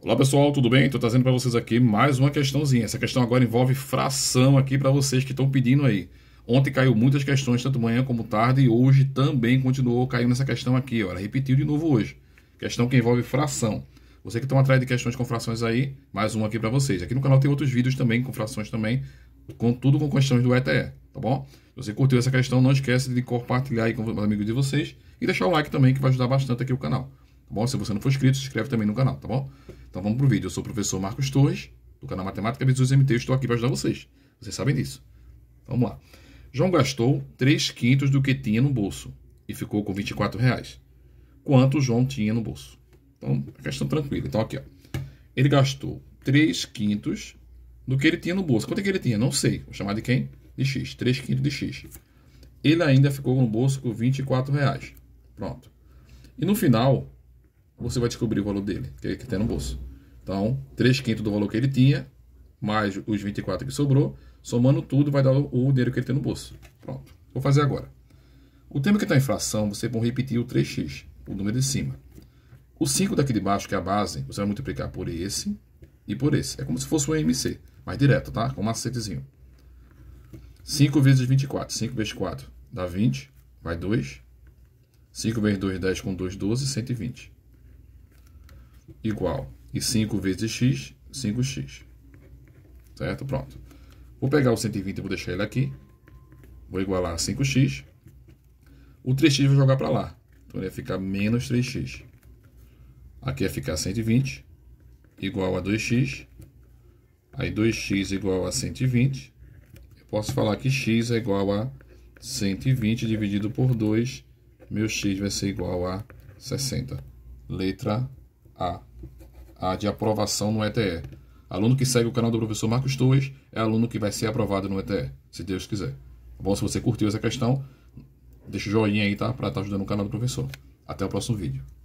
Olá pessoal, tudo bem? Estou trazendo para vocês aqui mais uma questãozinha. Essa questão agora envolve fração aqui para vocês que estão pedindo aí. Ontem caiu muitas questões, tanto manhã como tarde, e hoje também continuou caindo essa questão aqui. Olha, repetiu de novo hoje. Questão que envolve fração. Você que estão atrás de questões com frações aí, mais uma aqui para vocês. Aqui no canal tem outros vídeos também com frações também, com tudo com questões do ETE, tá bom? Se você curtiu essa questão, não esquece de compartilhar aí com os amigos de vocês e deixar o like também, que vai ajudar bastante aqui o canal, tá bom? Se você não for inscrito, se inscreve também no canal, tá bom? Então vamos para o vídeo. Eu sou o professor Marcos Torres, do canal Matemática Bizus MT, estou aqui para ajudar vocês. Vocês sabem disso. Vamos lá. João gastou 3 quintos do que tinha no bolso e ficou com 24 reais. Quanto João tinha no bolso? Então, questão tranquila. Então, aqui, ó. Ele gastou 3 quintos do que ele tinha no bolso. Quanto é que ele tinha? Não sei. Vou chamar de quem? De X. 3 quintos de X. Ele ainda ficou no bolso com 24 reais. Pronto. E no final, você vai descobrir o valor dele, que, é que tem no bolso. Então, 3 quintos do valor que ele tinha, mais os 24 que sobrou, somando tudo, vai dar o, o dinheiro que ele tem no bolso. Pronto. Vou fazer agora. O tempo que está em fração, você vai é repetir o 3x, o número de cima. O 5 daqui de baixo, que é a base, você vai multiplicar por esse e por esse. É como se fosse um MC, mas direto, tá? Com um macetezinho. 5 vezes 24. 5 vezes 4 dá 20, vai 2. 5 vezes 2, 10 com 2, 12, 120 igual. E 5 vezes x, 5x. Certo? Pronto. Vou pegar o 120 e vou deixar ele aqui. Vou igualar a 5x. O 3x vou jogar para lá. Então ele vai ficar menos 3x. Aqui vai ficar 120 igual a 2x. Aí 2x igual a 120. Eu posso falar que x é igual a 120 dividido por 2. Meu x vai ser igual a 60. Letra a, a de aprovação no ETE. Aluno que segue o canal do professor Marcos Torres é aluno que vai ser aprovado no ETE, se Deus quiser. É bom, se você curtiu essa questão, deixa o joinha aí, tá? Para estar tá ajudando o canal do professor. Até o próximo vídeo.